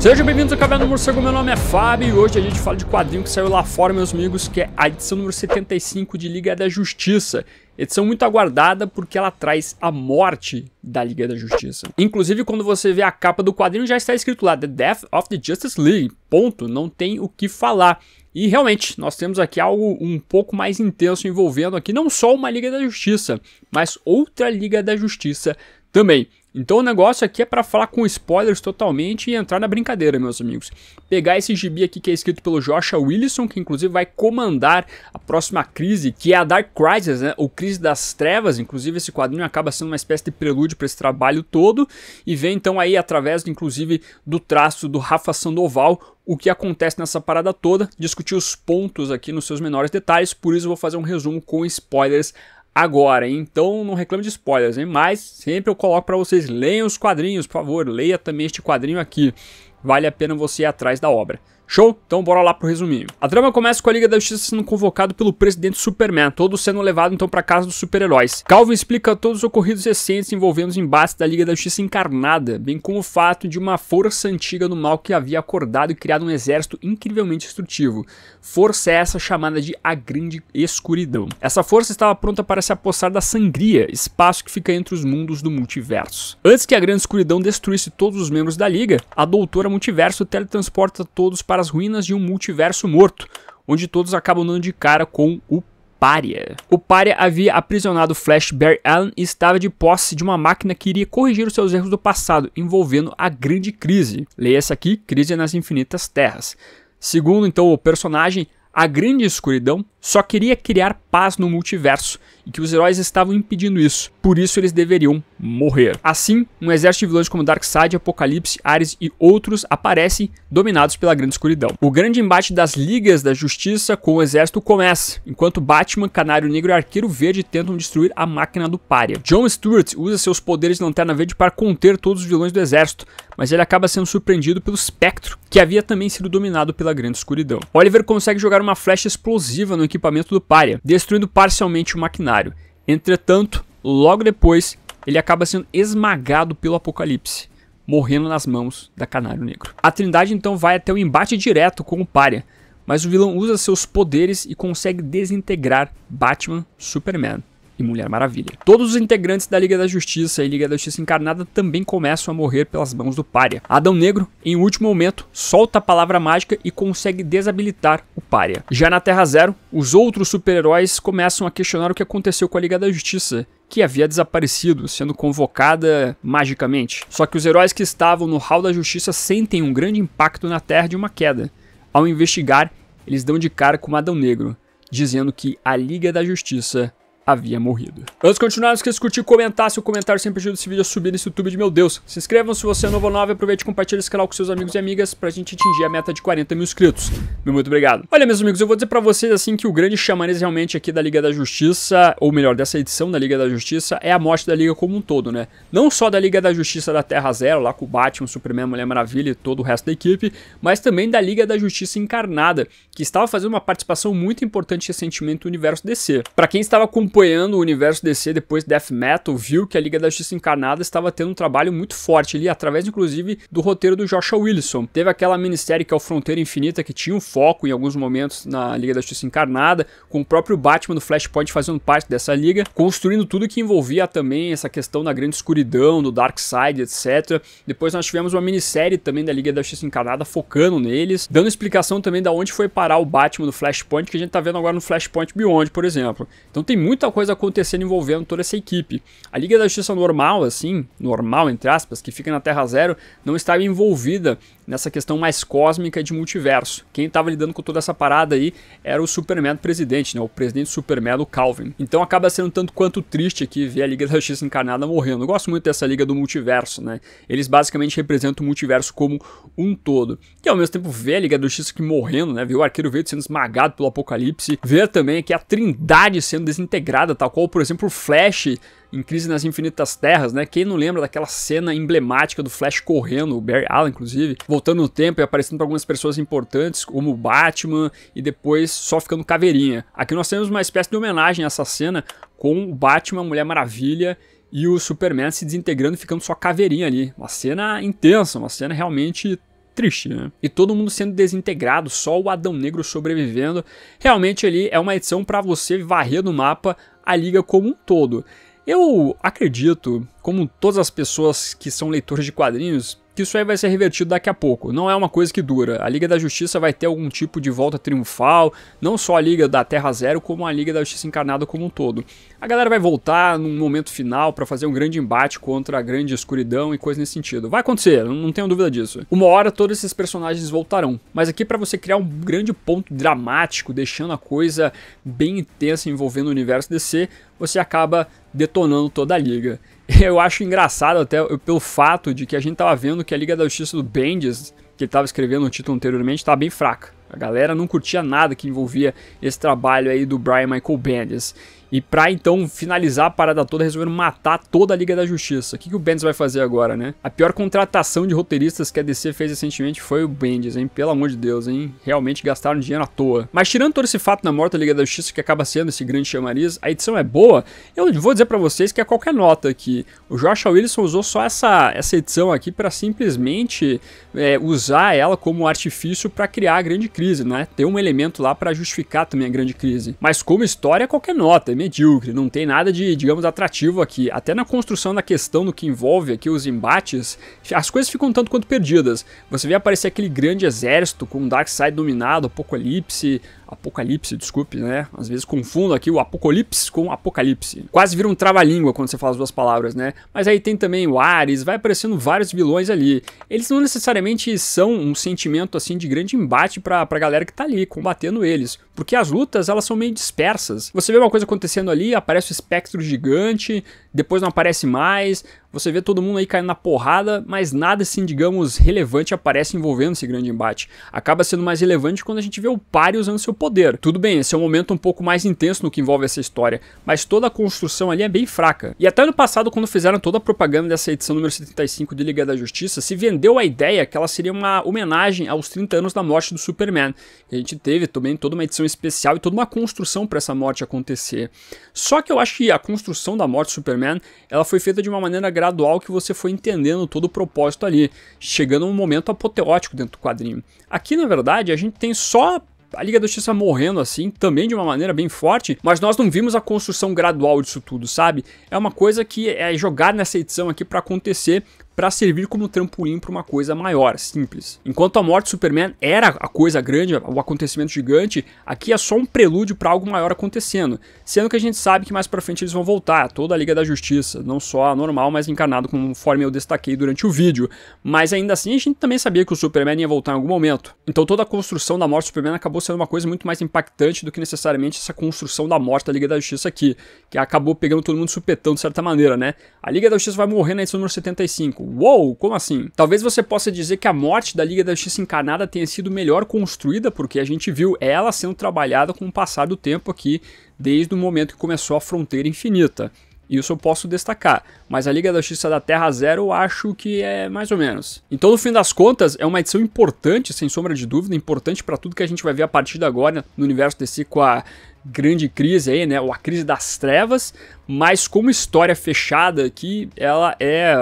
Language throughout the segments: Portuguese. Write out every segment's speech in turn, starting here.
Sejam bem-vindos ao Caverna do Morcego, meu nome é Fábio e hoje a gente fala de quadrinho que saiu lá fora, meus amigos, que é a edição número 75 de Liga da Justiça. Edição muito aguardada porque ela traz a morte da Liga da Justiça. Inclusive, quando você vê a capa do quadrinho, já está escrito lá: The Death of the Justice League. Ponto. Não tem o que falar. E realmente, nós temos aqui algo um pouco mais intenso envolvendo aqui não só uma Liga da Justiça, mas outra Liga da Justiça também. Então o negócio aqui é para falar com spoilers totalmente e entrar na brincadeira, meus amigos. Pegar esse gibi aqui que é escrito pelo Joshua Wilson, que inclusive vai comandar a próxima crise, que é a Dark Crisis, né? Ou Crise das Trevas. Inclusive esse quadrinho acaba sendo uma espécie de prelúdio para esse trabalho todo e vem então aí através, inclusive, do traço do Rafa Sandoval, o que acontece nessa parada toda, discutir os pontos aqui nos seus menores detalhes, por isso eu vou fazer um resumo com spoilers agora, então não reclame de spoilers, hein? mas sempre eu coloco para vocês, leiam os quadrinhos, por favor, leia também este quadrinho aqui vale a pena você ir atrás da obra. Show? Então bora lá pro resuminho. A trama começa com a Liga da Justiça sendo convocado pelo presidente Superman, todos sendo levados então pra casa dos super-heróis. Calvin explica todos os ocorridos recentes envolvendo os embates da Liga da Justiça encarnada, bem como o fato de uma força antiga do mal que havia acordado e criado um exército incrivelmente destrutivo. Força é essa chamada de A Grande Escuridão. Essa força estava pronta para se apossar da Sangria, espaço que fica entre os mundos do multiverso. Antes que a Grande Escuridão destruísse todos os membros da Liga, a Doutora multiverso teletransporta todos para as ruínas de um multiverso morto, onde todos acabam dando de cara com o Paria. O Paria havia aprisionado Flash Barry Allen e estava de posse de uma máquina que iria corrigir os seus erros do passado, envolvendo a grande crise. Leia essa aqui, Crise nas Infinitas Terras. Segundo então o personagem, a grande escuridão só queria criar paz no multiverso e que os heróis estavam impedindo isso. Por isso eles deveriam morrer. Assim, um exército de vilões como Darkseid, Apocalipse, Ares e outros aparecem dominados pela Grande Escuridão. O grande embate das Ligas da Justiça com o exército começa, enquanto Batman, Canário Negro e Arqueiro Verde tentam destruir a máquina do Pária. John Stewart usa seus poderes de Lanterna Verde para conter todos os vilões do exército, mas ele acaba sendo surpreendido pelo Espectro, que havia também sido dominado pela Grande Escuridão. Oliver consegue jogar uma flecha explosiva no equipamento do Pária, destruindo parcialmente o maquinário cenário. Entretanto, logo depois, ele acaba sendo esmagado pelo Apocalipse, morrendo nas mãos da Canário Negro. A Trindade então vai até o embate direto com o Pária, mas o vilão usa seus poderes e consegue desintegrar Batman, Superman e Mulher Maravilha. Todos os integrantes da Liga da Justiça e Liga da Justiça Encarnada também começam a morrer pelas mãos do Pária. Adão Negro, em último momento, solta a palavra mágica e consegue desabilitar o Pária. Já na Terra Zero, os outros super-heróis começam a questionar o que aconteceu com a Liga da Justiça que havia desaparecido, sendo convocada magicamente. Só que os heróis que estavam no Hall da Justiça sentem um grande impacto na Terra de uma queda. Ao investigar, eles dão de cara com Adão Negro, dizendo que a Liga da Justiça havia morrido. Antes de continuar, não esqueça de curtir, comentar. Seu comentário sempre ajuda esse vídeo a subir nesse YouTube de meu Deus. Se inscrevam se você é novo ou nova. Aproveite e compartilhe esse canal com seus amigos e amigas pra gente atingir a meta de 40 mil inscritos. Meu muito obrigado. Olha, meus amigos, eu vou dizer pra vocês assim que o grande chamanês realmente aqui da Liga da Justiça, ou melhor, dessa edição da Liga da Justiça, é a morte da Liga como um todo, né? Não só da Liga da Justiça da Terra Zero, lá com o Batman, Superman, Mulher Maravilha e todo o resto da equipe, mas também da Liga da Justiça Encarnada, que estava fazendo uma participação muito importante recentemente no universo DC. Pra quem estava acompanhando acompanhando o universo DC depois de Death Metal viu que a Liga da Justiça Encarnada estava tendo um trabalho muito forte ali, através inclusive do roteiro do Joshua Wilson. Teve aquela minissérie que é o Fronteira Infinita, que tinha um foco em alguns momentos na Liga da Justiça Encarnada, com o próprio Batman do Flashpoint fazendo parte dessa liga, construindo tudo que envolvia também essa questão da grande escuridão, do Dark Side, etc. Depois nós tivemos uma minissérie também da Liga da Justiça Encarnada focando neles, dando explicação também da onde foi parar o Batman do Flashpoint, que a gente tá vendo agora no Flashpoint Beyond, por exemplo. Então tem muito muita coisa acontecendo envolvendo toda essa equipe. A Liga da Justiça normal, assim, normal entre aspas, que fica na Terra Zero, não estava envolvida nessa questão mais cósmica de multiverso. Quem estava lidando com toda essa parada aí era o Superman presidente, né? O presidente Superman, o Calvin. Então acaba sendo tanto quanto triste aqui ver a Liga da Justiça encarnada morrendo. Eu gosto muito dessa Liga do Multiverso, né? Eles basicamente representam o multiverso como um todo. E ao mesmo tempo ver a Liga da Justiça que morrendo, né? Ver o Arqueiro Verde sendo esmagado pelo Apocalipse, ver também aqui a Trindade sendo desintegrada integrada, tal qual, por exemplo, o Flash em Crise nas Infinitas Terras, né? Quem não lembra daquela cena emblemática do Flash correndo, o Barry Allen, inclusive, voltando no tempo e aparecendo para algumas pessoas importantes, como o Batman, e depois só ficando caveirinha. Aqui nós temos uma espécie de homenagem a essa cena com o Batman, a Mulher Maravilha e o Superman se desintegrando e ficando só caveirinha ali. Uma cena intensa, uma cena realmente triste, né? E todo mundo sendo desintegrado, só o Adão Negro sobrevivendo. Realmente ali é uma edição para você varrer no mapa a liga como um todo. Eu acredito como todas as pessoas que são leitores de quadrinhos, que isso aí vai ser revertido daqui a pouco. Não é uma coisa que dura. A Liga da Justiça vai ter algum tipo de volta triunfal, não só a Liga da Terra Zero, como a Liga da Justiça Encarnada como um todo. A galera vai voltar num momento final para fazer um grande embate contra a grande escuridão e coisa nesse sentido. Vai acontecer, não tenho dúvida disso. Uma hora todos esses personagens voltarão, mas aqui para você criar um grande ponto dramático, deixando a coisa bem intensa envolvendo o universo DC, você acaba detonando toda a liga. eu acho engraçado até pelo fato de que a gente tava vendo que a Liga da Justiça do Bendis, que ele tava escrevendo o título anteriormente, tava bem fraca. A galera não curtia nada que envolvia esse trabalho aí do Brian Michael Bendis. E pra então finalizar a parada toda, resolveram matar toda a Liga da Justiça. O que, que o Bendis vai fazer agora, né? A pior contratação de roteiristas que a DC fez recentemente foi o Bendis, hein? Pelo amor de Deus, hein? Realmente gastaram dinheiro à toa. Mas tirando todo esse fato na morte da Liga da Justiça, que acaba sendo esse grande chamariz, a edição é boa. Eu vou dizer para vocês que é qualquer nota aqui, o Joshua Wilson usou só essa, essa edição aqui para simplesmente é, usar ela como artifício para criar a grande crise, né? Ter um elemento lá para justificar também a grande crise. Mas como história, é qualquer nota medíocre, não tem nada de, digamos, atrativo aqui. Até na construção da questão do que envolve aqui os embates, as coisas ficam um tanto quanto perdidas. Você vê aparecer aquele grande exército com o Darkseid dominado, Apocalipse, Apocalipse, desculpe, né? Às vezes confundo aqui o Apocalipse com Apocalipse. Quase vira um trava-língua quando você fala as duas palavras, né? Mas aí tem também o Ares, vai aparecendo vários vilões ali. Eles não necessariamente são um sentimento assim de grande embate pra, pra galera que tá ali combatendo eles, porque as lutas elas são meio dispersas. Você vê uma coisa acontecendo ali, aparece o espectro gigante, depois não aparece mais, você vê todo mundo aí caindo na porrada, mas nada assim, digamos, relevante aparece envolvendo esse grande embate. Acaba sendo mais relevante quando a gente vê o Pari usando seu poder. Tudo bem, esse é um momento um pouco mais intenso no que envolve essa história, mas toda a construção ali é bem fraca. E até ano passado, quando fizeram toda a propaganda dessa edição número 75 de Liga da Justiça, se vendeu a ideia que ela seria uma homenagem aos 30 anos da morte do Superman. E a gente teve também toda uma edição especial e toda uma construção para essa morte acontecer. Só que eu acho que a construção da morte do Superman, ela foi feita de uma maneira gradual que você foi entendendo todo o propósito ali, chegando um momento apoteótico dentro do quadrinho. Aqui, na verdade, a gente tem só a Liga da Justiça morrendo assim, também de uma maneira bem forte, mas nós não vimos a construção gradual disso tudo, sabe? É uma coisa que é jogada nessa edição aqui para acontecer, para servir como trampolim para uma coisa maior, simples. Enquanto a morte do Superman era a coisa grande, o acontecimento gigante, aqui é só um prelúdio para algo maior acontecendo, sendo que a gente sabe que mais para frente eles vão voltar, toda a Liga da Justiça, não só a normal, mas encarnado conforme eu destaquei durante o vídeo. Mas ainda assim a gente também sabia que o Superman ia voltar em algum momento. Então toda a construção da morte do Superman acabou sendo uma coisa muito mais impactante do que necessariamente essa construção da morte da Liga da Justiça aqui, que acabou pegando todo mundo supetão de certa maneira, né? A Liga da Justiça vai morrer na edição número 75, Uou, como assim? Talvez você possa dizer que a morte da Liga da Justiça Encarnada tenha sido melhor construída, porque a gente viu ela sendo trabalhada com o passar do tempo aqui, desde o momento que começou a Fronteira Infinita. Isso eu posso destacar, mas a Liga da Justiça da Terra Zero eu acho que é mais ou menos. Então, no fim das contas, é uma edição importante, sem sombra de dúvida, importante para tudo que a gente vai ver a partir de agora no universo DC com a grande crise aí, né? Ou a crise das trevas, mas como história fechada aqui, ela é,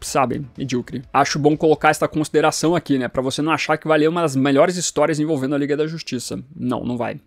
sabe, medíocre. Acho bom colocar esta consideração aqui, né? Para você não achar que vai ler uma das melhores histórias envolvendo a Liga da Justiça. Não, não vai.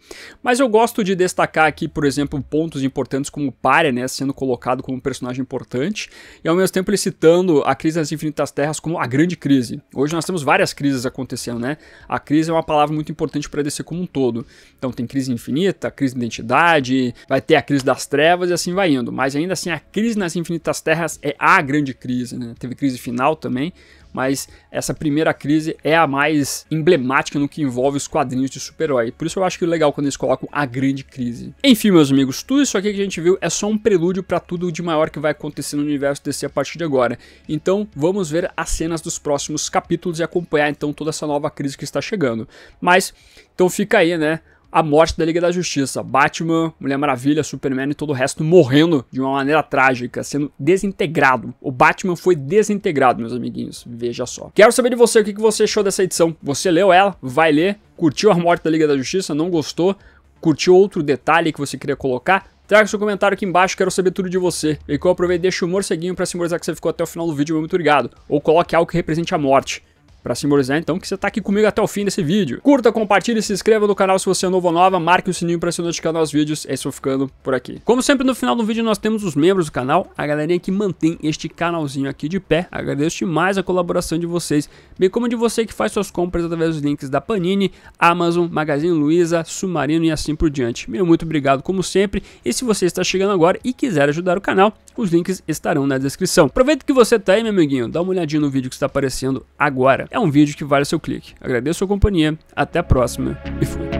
Mas eu gosto de destacar aqui, por exemplo, pontos importantes como o Pare, né? Sendo colocado como um personagem importante, e ao mesmo tempo ele citando a crise das Infinitas Terras como a grande crise. Hoje nós temos várias crises acontecendo, né? A crise é uma palavra muito importante para descer como um todo. Então tem crise infinita, crise de identidade, vai ter a crise das trevas e assim vai indo. Mas ainda assim, a crise nas infinitas terras é a grande crise, né? Teve crise final também, mas essa primeira crise é a mais emblemática no que envolve os quadrinhos de super-herói. Por isso eu acho que é legal quando eles colocam a grande crise. Enfim, meus amigos, tudo isso aqui que a gente viu é só um prelúdio para tudo de maior que vai acontecer no universo DC a partir de agora. Então, vamos ver as cenas dos próximos capítulos e acompanhar então toda essa nova crise que está chegando. Mas então fica aí, né? a morte da Liga da Justiça. Batman, Mulher Maravilha, Superman e todo o resto morrendo de uma maneira trágica, sendo desintegrado. O Batman foi desintegrado, meus amiguinhos. Veja só. Quero saber de você o que você achou dessa edição. Você leu ela? Vai ler? Curtiu a morte da Liga da Justiça? Não gostou? Curtiu outro detalhe que você queria colocar? Traga seu comentário aqui embaixo, quero saber tudo de você. E que eu aproveite e deixe o um morceguinho para simbolizar que você ficou até o final do vídeo, muito obrigado. Ou coloque algo que represente a morte para simbolizar então que você está aqui comigo até o fim desse vídeo. Curta, compartilhe, se inscreva no canal se você é novo ou nova, marque o sininho para se notificar novos vídeos, é isso ficando por aqui. Como sempre no final do vídeo nós temos os membros do canal, a galerinha que mantém este canalzinho aqui de pé, agradeço demais a colaboração de vocês, bem como de você que faz suas compras através dos links da Panini, Amazon, Magazine Luiza, Submarino e assim por diante. Meu muito obrigado como sempre, e se você está chegando agora e quiser ajudar o canal, os links estarão na descrição. Aproveita que você está aí, meu amiguinho, dá uma olhadinha no vídeo que está aparecendo agora é um vídeo que vale seu clique. Agradeço a sua companhia, até a próxima e fui.